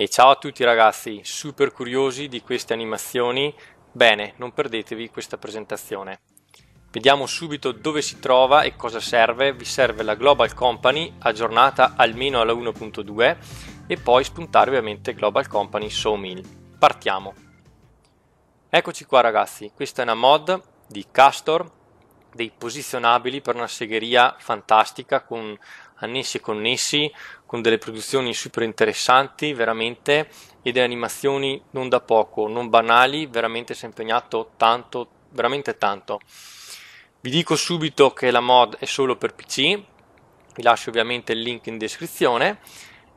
E ciao a tutti ragazzi, super curiosi di queste animazioni. Bene, non perdetevi questa presentazione. Vediamo subito dove si trova e cosa serve. Vi serve la Global Company aggiornata almeno alla 1.2 e poi spuntare ovviamente Global Company Sawmill. Partiamo. Eccoci qua ragazzi, questa è una mod di Castor, dei posizionabili per una segheria fantastica con annessi e connessi, con delle produzioni super interessanti, veramente, e delle animazioni non da poco, non banali, veramente si è impegnato tanto, veramente tanto. Vi dico subito che la mod è solo per PC, vi lascio ovviamente il link in descrizione,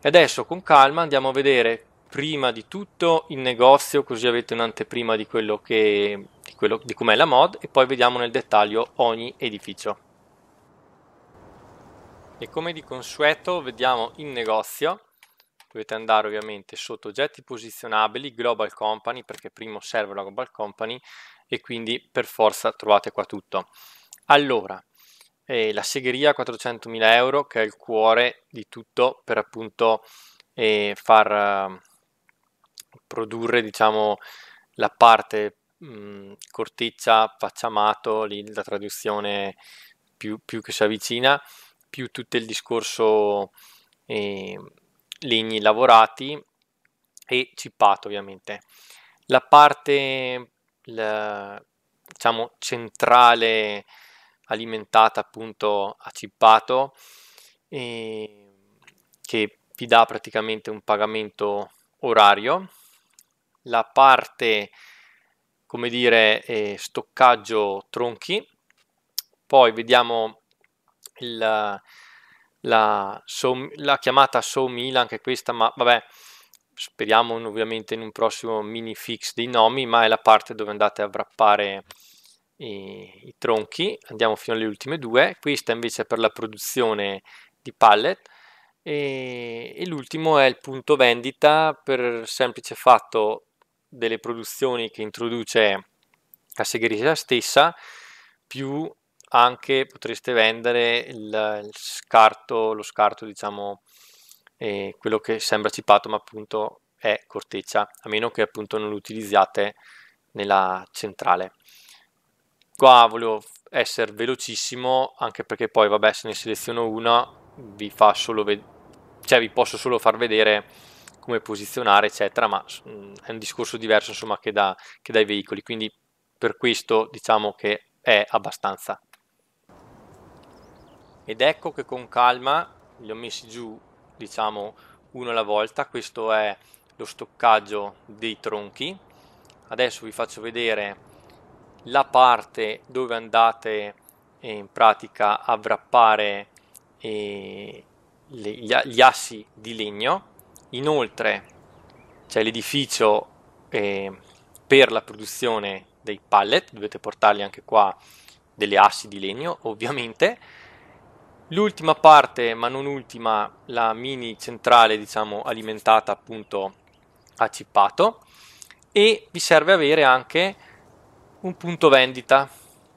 e adesso con calma andiamo a vedere prima di tutto il negozio, così avete un'anteprima di quello che, di, quello, di com'è la mod, e poi vediamo nel dettaglio ogni edificio e come di consueto vediamo in negozio dovete andare ovviamente sotto oggetti posizionabili global company perché prima serve la global company e quindi per forza trovate qua tutto allora eh, la segheria 400.000 euro che è il cuore di tutto per appunto eh, far eh, produrre diciamo la parte mh, mm, corteccia facciamato lì la traduzione più, più che si avvicina più tutto il discorso eh, legni lavorati e cippato ovviamente. La parte la, diciamo centrale alimentata appunto a cippato eh, che vi dà praticamente un pagamento orario. La parte come dire eh, stoccaggio tronchi poi vediamo il, la, so, la, chiamata So Milan, anche questa, ma vabbè, speriamo ovviamente in un prossimo mini fix dei nomi, ma è la parte dove andate a wrappare i, i tronchi, andiamo fino alle ultime due, questa invece è per la produzione di pallet, e, e l'ultimo è il punto vendita per semplice fatto delle produzioni che introduce la segheria stessa più anche potreste vendere il, il scarto, lo scarto, diciamo, eh, quello che sembra cipato, ma appunto è corteccia, a meno che appunto non lo utilizziate nella centrale. Qua volevo essere velocissimo, anche perché poi, vabbè, se ne seleziono una, vi fa solo cioè vi posso solo far vedere come posizionare, eccetera, ma mh, è un discorso diverso, insomma, che, da, che dai veicoli, quindi per questo diciamo che è abbastanza ed ecco che con calma li ho messi giù diciamo uno alla volta questo è lo stoccaggio dei tronchi adesso vi faccio vedere la parte dove andate in pratica a wrappare eh, le, gli, gli, assi di legno inoltre c'è l'edificio eh, per la produzione dei pallet dovete portarli anche qua delle assi di legno ovviamente L'ultima parte, ma non ultima, la mini centrale, diciamo, alimentata appunto a cippato e vi serve avere anche un punto vendita,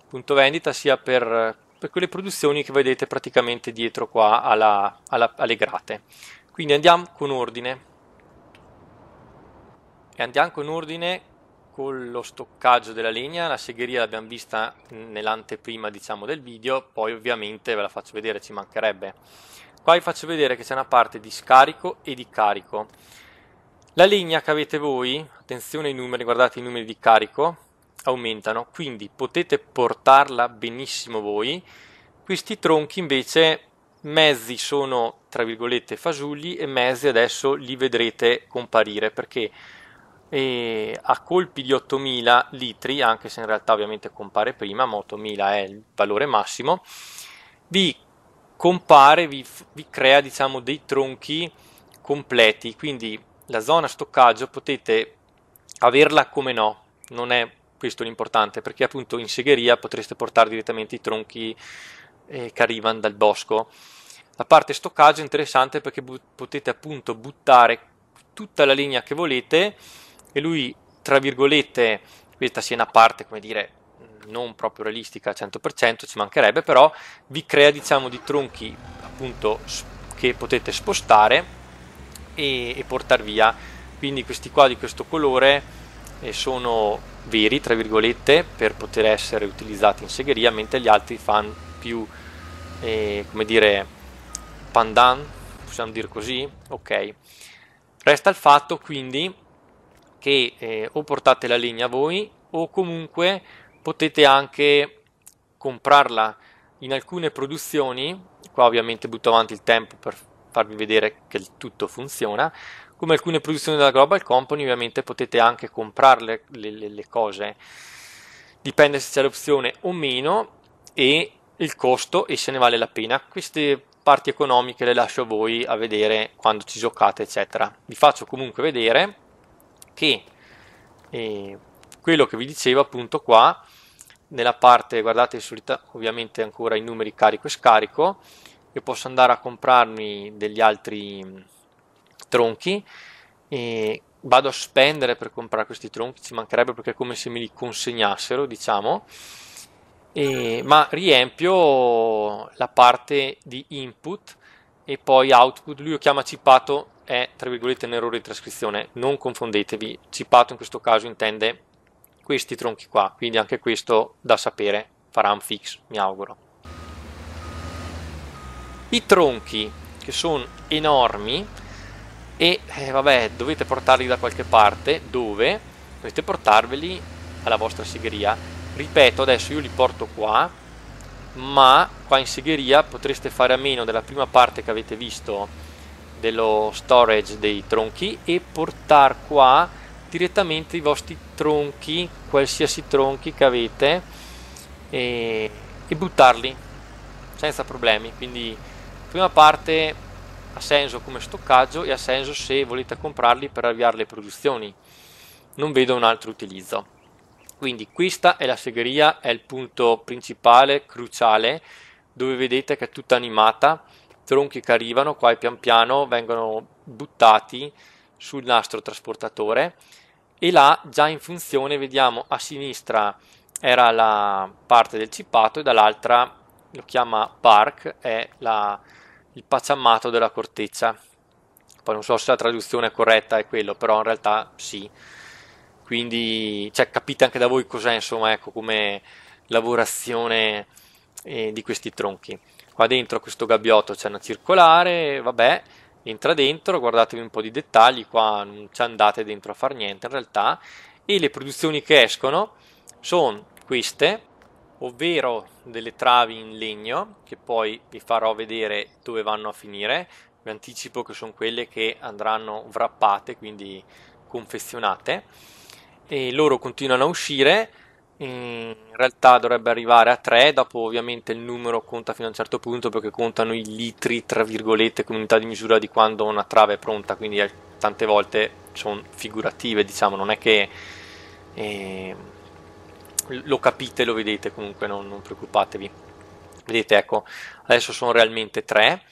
punto vendita sia per, per quelle produzioni che vedete praticamente dietro qua alla, alla, alle grate. Quindi andiamo con ordine e andiamo con ordine con lo stoccaggio della legna, la segheria l'abbiamo vista nell'anteprima diciamo, del video, poi ovviamente ve la faccio vedere, ci mancherebbe. Qua vi faccio vedere che c'è una parte di scarico e di carico. La legna che avete voi, attenzione ai numeri, guardate i numeri di carico, aumentano, quindi potete portarla benissimo voi. Questi tronchi invece mezzi sono, tra virgolette, fasulli e mezzi adesso li vedrete comparire perché e a colpi di 8000 litri, anche se in realtà ovviamente compare prima, ma 8000 è il valore massimo, vi compare, vi, vi crea diciamo dei tronchi completi, quindi la zona stoccaggio potete averla come no, non è questo l'importante, perché appunto in segheria potreste portare direttamente i tronchi eh, che arrivano dal bosco. La parte stoccaggio è interessante perché bu- potete appunto buttare tutta la linea che volete e lui, tra virgolette, questa sia una parte, come dire, non proprio realistica al 100%, ci mancherebbe, però vi crea, diciamo, di tronchi appunto che potete spostare e, e portare via. Quindi questi qua di questo colore eh, sono veri, tra virgolette, per poter essere utilizzati in segheria, mentre gli altri fanno più, eh, come dire, pandan, possiamo dire così, ok. Resta il fatto quindi che eh, o portate la legna voi o comunque potete anche comprarla in alcune produzioni, qua ovviamente butto avanti il tempo per farvi vedere che il tutto funziona, come alcune produzioni della Global Company ovviamente potete anche comprarle le, le, le cose, dipende se c'è l'opzione o meno e il costo e se ne vale la pena. Queste parti economiche le lascio a voi a vedere quando ci giocate eccetera. Vi faccio comunque vedere che eh, quello che vi dicevo appunto qua nella parte guardate solita, ovviamente ancora i numeri carico e scarico io posso andare a comprarmi degli altri mm, tronchi e vado a spendere per comprare questi tronchi ci mancherebbe perché è come se me li consegnassero diciamo e, ma riempio la parte di input e poi output lui lo chiama cippato è tra virgolette un errore di trascrizione, non confondetevi, cipato in questo caso intende questi tronchi qua, quindi anche questo da sapere, farà un fix, mi auguro. I tronchi, che sono enormi, e eh, vabbè, dovete portarli da qualche parte, dove? Dovete portarveli alla vostra segheria. Ripeto, adesso io li porto qua, ma qua in segheria potreste fare a meno della prima parte che avete visto dello storage dei tronchi e portare qua direttamente i vostri tronchi, qualsiasi tronchi che avete e, e buttarli senza problemi. Quindi prima parte ha senso come stoccaggio e ha senso se volete comprarli per avviare le produzioni. Non vedo un altro utilizzo. Quindi questa è la segheria, è il punto principale, cruciale, dove vedete che è tutta animata tronchi che arrivano qua e pian piano vengono buttati sul nastro trasportatore e là già in funzione vediamo a sinistra era la parte del cippato e dall'altra lo chiama park è la, il pacciamato della corteccia poi non so se la traduzione è corretta è quello però in realtà sì quindi cioè, capite anche da voi cos'è insomma ecco come lavorazione eh, di questi tronchi qua dentro questo gabbiotto c'è una circolare, vabbè, entra dentro, guardatevi un po' di dettagli, qua non ci andate dentro a far niente in realtà, e le produzioni che escono sono queste, ovvero delle travi in legno, che poi vi farò vedere dove vanno a finire, vi anticipo che sono quelle che andranno wrappate, quindi confezionate, e loro continuano a uscire, Mm, in realtà dovrebbe arrivare a 3, dopo ovviamente il numero conta fino a un certo punto perché contano i litri, tra virgolette, come unità di misura di quando una trave è pronta, quindi tante volte sono figurative, diciamo, non è che eh, lo capite, lo vedete comunque, non, non preoccupatevi. Vedete, ecco, adesso sono realmente 3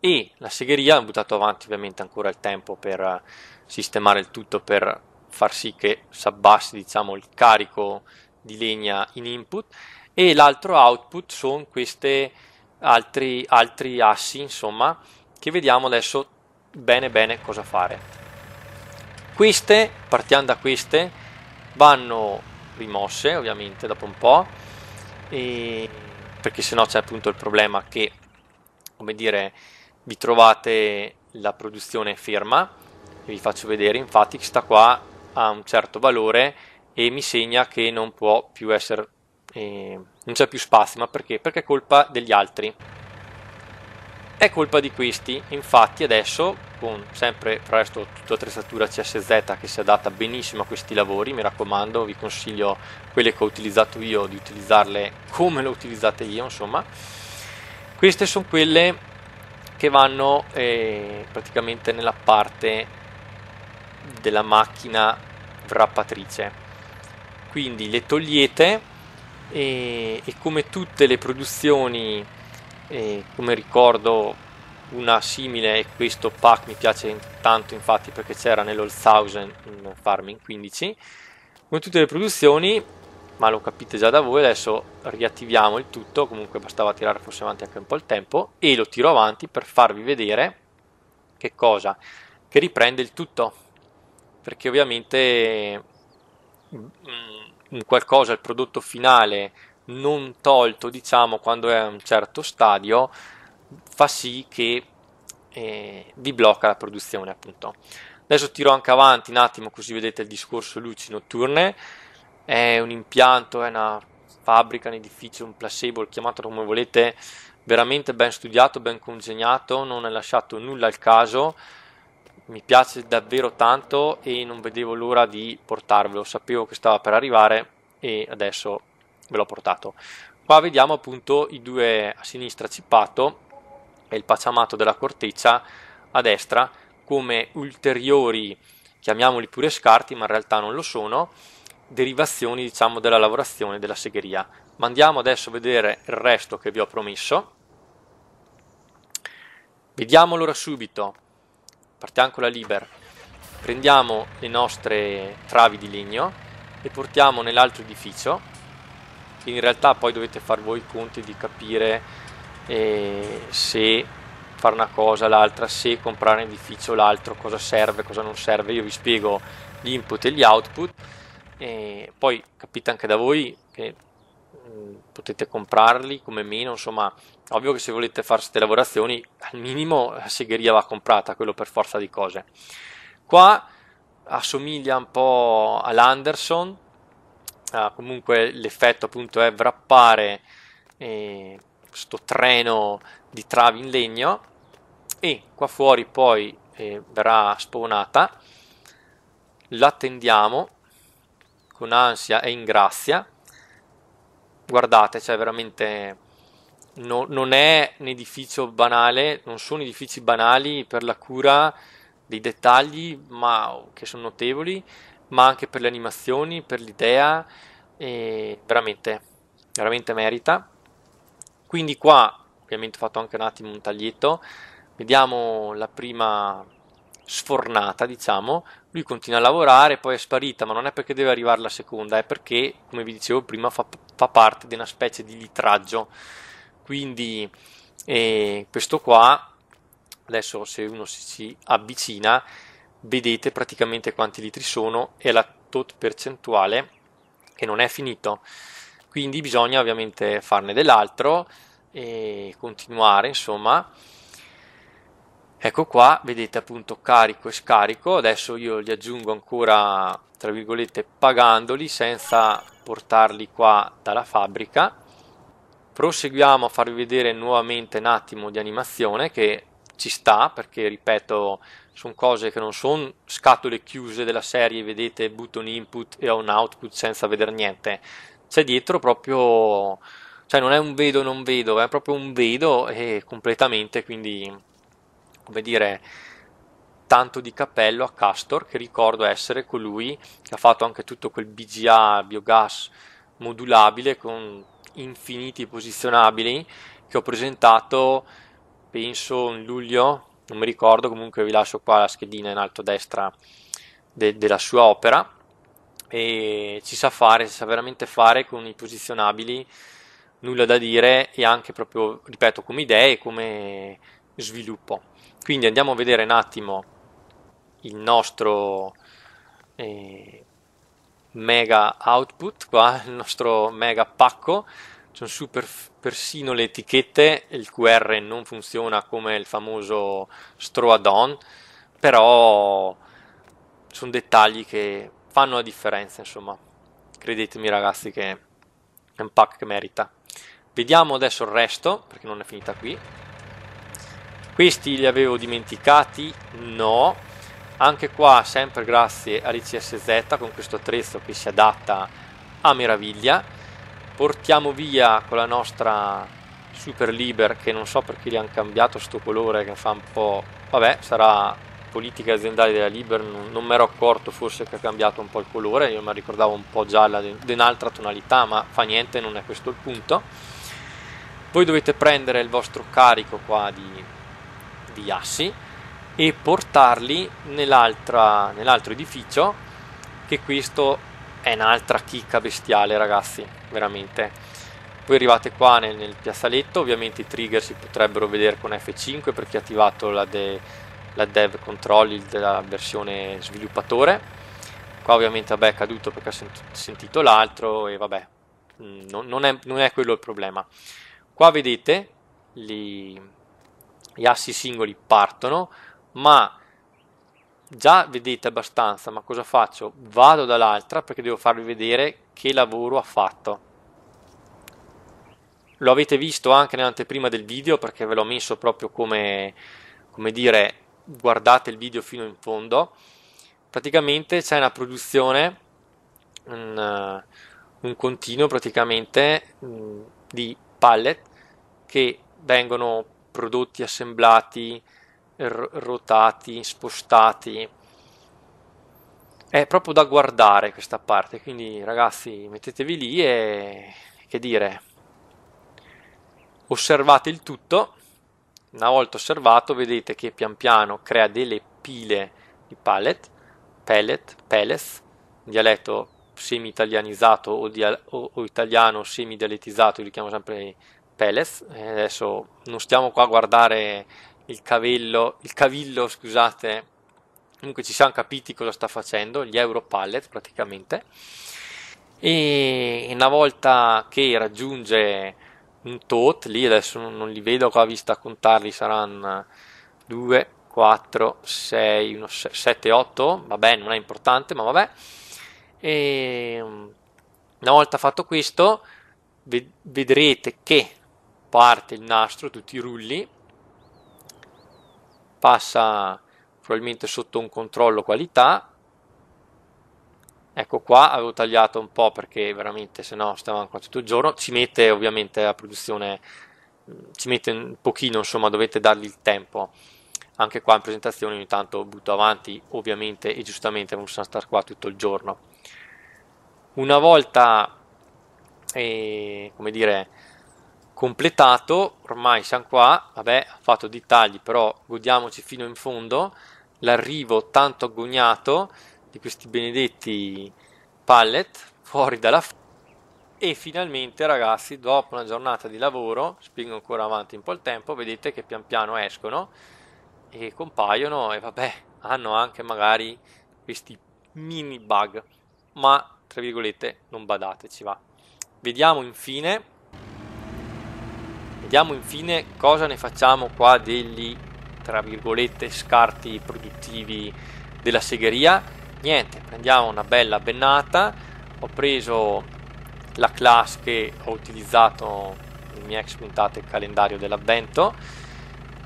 e la segheria ha buttato avanti ovviamente ancora il tempo per sistemare il tutto per far sì che si abbassi diciamo il carico di legna in input e l'altro output sono questi altri, altri assi insomma che vediamo adesso bene bene cosa fare queste partiamo da queste vanno rimosse ovviamente dopo un po' e perché sennò c'è appunto il problema che come dire vi trovate la produzione ferma vi faccio vedere infatti questa qua ha un certo valore e mi segna che non può più essere eh, non c'è più spazio, ma perché? Perché è colpa degli altri. È colpa di questi, infatti adesso, con sempre presto tutta attrezzatura CSZ che si adatta benissimo a questi lavori, mi raccomando, vi consiglio quelle che ho utilizzato io, di utilizzarle come le utilizzate io, insomma. Queste sono quelle che vanno eh, praticamente nella parte della macchina wrappatrice quindi le togliete e, e come tutte le produzioni e come ricordo una simile e questo pack mi piace tanto infatti perché c'era nell'Holzhausen in Farming 15 come tutte le produzioni ma lo capite già da voi adesso riattiviamo il tutto comunque bastava tirare forse avanti anche un po' il tempo e lo tiro avanti per farvi vedere che cosa che riprende il tutto perché ovviamente un qualcosa, il prodotto finale non tolto, diciamo, quando è a un certo stadio, fa sì che eh, vi blocca la produzione, appunto. Adesso tiro anche avanti un attimo così vedete il discorso luci notturne. È un impianto, è una fabbrica, un edificio, un placebo, chiamatelo come volete, veramente ben studiato, ben congegnato, non è lasciato nulla al caso mi piace davvero tanto e non vedevo l'ora di portarvelo, sapevo che stava per arrivare e adesso ve l'ho portato. Qua vediamo appunto i due a sinistra cippato e il pacciamato della corteccia a destra come ulteriori, chiamiamoli pure scarti, ma in realtà non lo sono, derivazioni diciamo della lavorazione della segheria. Ma andiamo adesso a vedere il resto che vi ho promesso. Vediamo allora subito partiamo con la Liber, prendiamo le nostre travi di legno, le portiamo nell'altro edificio, che in realtà poi dovete fare voi i conti di capire eh, se fare una cosa, o l'altra, se comprare un edificio, o l'altro, cosa serve, cosa non serve, io vi spiego gli input e gli output, e poi capite anche da voi che Mm, potete comprarli come meno, insomma, ovvio che se volete fare queste lavorazioni, al minimo la eh, segheria va comprata, quello per forza di cose. Qua assomiglia un po' all'Anderson, ah, comunque l'effetto appunto è wrappare eh, questo treno di travi in legno e qua fuori poi eh, verrà spawnata, la tendiamo con ansia e in grazia guardate, cioè veramente no, non è un edificio banale, non sono edifici banali per la cura dei dettagli, ma oh, che sono notevoli, ma anche per le animazioni, per l'idea, e veramente, veramente merita. Quindi qua, ovviamente ho fatto anche un attimo un taglietto, vediamo la prima sfornata, diciamo, lui continua a lavorare, poi è sparita, ma non è perché deve arrivare la seconda, è perché, come vi dicevo prima, fa fa parte di una specie di litraggio. Quindi eh, questo qua, adesso se uno si, si avvicina, vedete praticamente quanti litri sono e la tot percentuale che non è finito. Quindi bisogna ovviamente farne dell'altro e continuare, insomma Ecco qua, vedete appunto carico e scarico, adesso io li aggiungo ancora, tra virgolette, pagandoli senza portarli qua dalla fabbrica. Proseguiamo a farvi vedere nuovamente un attimo di animazione che ci sta perché, ripeto, sono cose che non sono scatole chiuse della serie, vedete, butto un input e ho un output senza vedere niente. C'è dietro proprio, cioè non è un vedo non vedo, è proprio un vedo e eh, completamente, quindi come dire, tanto di cappello a Castor, che ricordo essere colui che ha fatto anche tutto quel BGA biogas modulabile con infiniti posizionabili che ho presentato penso in luglio, non mi ricordo, comunque vi lascio qua la schedina in alto a destra de- della sua opera e ci sa fare, si sa veramente fare con i posizionabili, nulla da dire e anche proprio, ripeto, come idee e come sviluppo. Quindi andiamo a vedere un attimo il nostro eh, mega output qua, il nostro mega pacco. Sono su persino le etichette, il QR non funziona come il famoso straw add-on, però sono dettagli che fanno la differenza, insomma. Credetemi ragazzi che è un pack che merita. Vediamo adesso il resto, perché non è finita qui. Questi li avevo dimenticati? No. Anche qua sempre grazie a all'ICSZ con questo attrezzo che si adatta a meraviglia. Portiamo via con la nostra Super Liber che non so perché gli hanno cambiato sto colore che fa un po'... Vabbè, sarà politica aziendale della Liber, non, non mi ero accorto forse che ha cambiato un po' il colore, io mi ricordavo un po' gialla di un'altra tonalità, ma fa niente, non è questo il punto. Voi dovete prendere il vostro carico qua di di assi e portarli nell'altro edificio che questo è un'altra chicca bestiale ragazzi veramente voi arrivate qua nel, nel, piazzaletto ovviamente i trigger si potrebbero vedere con F5 perché ha attivato la, de, la dev control della versione sviluppatore qua ovviamente vabbè è caduto perché ho sentito l'altro e vabbè non, non, è, non è quello il problema qua vedete li, gli assi singoli partono, ma già vedete abbastanza, ma cosa faccio? Vado dall'altra perché devo farvi vedere che lavoro ha fatto. Lo avete visto anche nell'anteprima del video perché ve l'ho messo proprio come, come dire, guardate il video fino in fondo. Praticamente c'è una produzione, un, un continuo praticamente mm, di pallet che vengono prodotti assemblati, r- rotati, spostati. È proprio da guardare questa parte, quindi ragazzi mettetevi lì e che dire, osservate il tutto, una volta osservato vedete che pian piano crea delle pile di pallet, pellet, pellets, in dialetto semi-italianizzato o, dia- o, o italiano semi-dialettizzato, li chiamo sempre Pelez. Eh, adesso non stiamo qua a guardare il cavillo, il cavillo, scusate, comunque ci siamo capiti cosa sta facendo, gli Euro Pallet praticamente. E una volta che raggiunge un tot, lì adesso non li vedo qua a vista contarli, saranno 2, 4, 6, 7, 8, vabbè non è importante, ma vabbè. E mm, una volta fatto questo vedrete che parte il nastro, tutti i rulli, passa probabilmente sotto un controllo qualità. Ecco qua avevo tagliato un po' perché veramente se no stavamo qua tutto il giorno. Ci mette ovviamente la produzione, ci mette un pochino, insomma dovete dargli il tempo. Anche qua in presentazione ogni tanto butto avanti, ovviamente e giustamente non sono star qua tutto il giorno. Una volta, eh, come dire, completato, ormai siamo qua, vabbè, ha fatto dei tagli, però godiamoci fino in fondo l'arrivo tanto agognato di questi benedetti pallet fuori dalla f- e finalmente ragazzi dopo una giornata di lavoro spingo ancora avanti un po' il tempo vedete che pian piano escono e compaiono e vabbè hanno anche magari questi mini bug ma tra virgolette non badateci va vediamo infine Vediamo infine cosa ne facciamo qua degli, tra virgolette, scarti produttivi della segheria. Niente, prendiamo una bella bennata. Ho preso la class che ho utilizzato nel mio ex puntate calendario dell'avvento.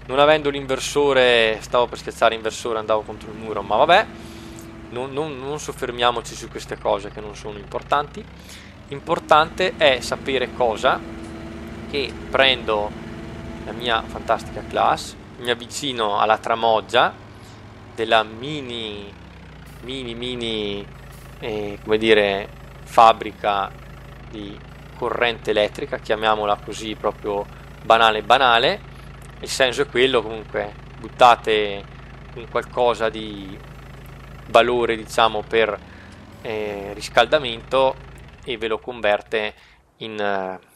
Non avendo l'inversore, stavo per schiacciare inversore, andavo contro il muro, ma vabbè. Non, non, non soffermiamoci su queste cose che non sono importanti. Importante è sapere cosa che prendo la mia fantastica class, mi avvicino alla tramoggia della mini, mini, mini, eh, come dire, fabbrica di corrente elettrica, chiamiamola così proprio banale banale, il senso è quello comunque, buttate un qualcosa di valore diciamo per eh, riscaldamento e ve lo converte in... Eh,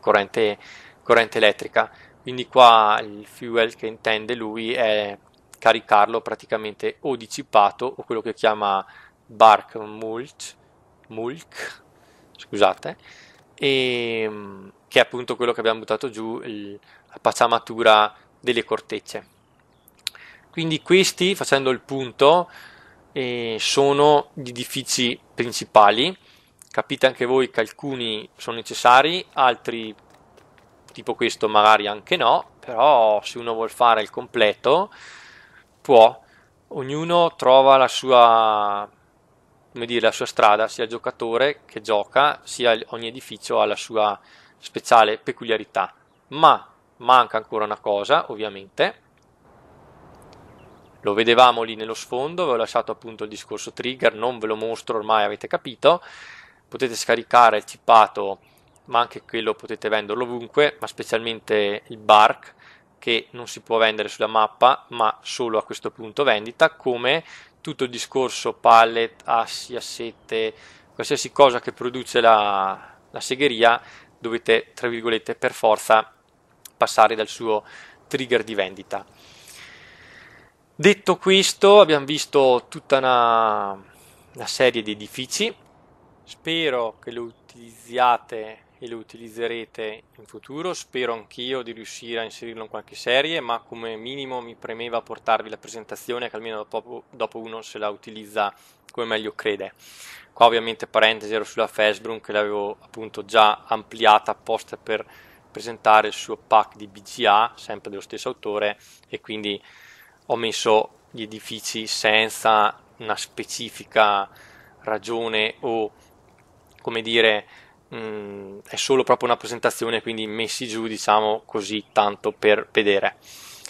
corrente, corrente elettrica. Quindi qua il fuel che intende lui è caricarlo praticamente o dissipato o quello che chiama bark mulch, mulch scusate, e, mm, che è appunto quello che abbiamo buttato giù, il, la pacciamatura delle cortecce. Quindi questi, facendo il punto, eh, sono gli edifici principali Capite anche voi che alcuni sono necessari, altri tipo questo magari anche no, però se uno vuole fare il completo può, ognuno trova la sua, dire, la sua strada, sia il giocatore che gioca, sia ogni edificio ha la sua speciale peculiarità, ma manca ancora una cosa ovviamente, lo vedevamo lì nello sfondo, ve ho lasciato appunto il discorso trigger, non ve lo mostro ormai avete capito, potete scaricare il tippato ma anche quello potete venderlo ovunque ma specialmente il bark che non si può vendere sulla mappa ma solo a questo punto vendita come tutto il discorso pallet, assi, assette qualsiasi cosa che produce la, la segheria dovete tra virgolette per forza passare dal suo trigger di vendita detto questo abbiamo visto tutta una, una serie di edifici Spero che lo utilizziate e lo utilizzerete in futuro, spero anch'io di riuscire a inserirlo in qualche serie, ma come minimo mi premeva portarvi la presentazione che almeno dopo, dopo uno se la utilizza come meglio crede. Qua ovviamente parentesi ero sulla Fastbrun che l'avevo appunto già ampliata apposta per presentare il suo pack di BGA, sempre dello stesso autore, e quindi ho messo gli edifici senza una specifica ragione o come dire, mh, mm, è solo proprio una presentazione, quindi messi giù, diciamo così, tanto per vedere.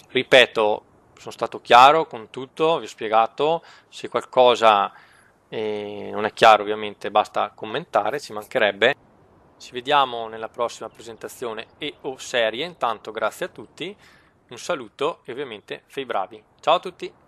Ripeto, sono stato chiaro con tutto, vi ho spiegato, se qualcosa eh, non è chiaro ovviamente basta commentare, ci mancherebbe. Ci vediamo nella prossima presentazione e o serie, intanto grazie a tutti, un saluto e ovviamente fai bravi. Ciao a tutti!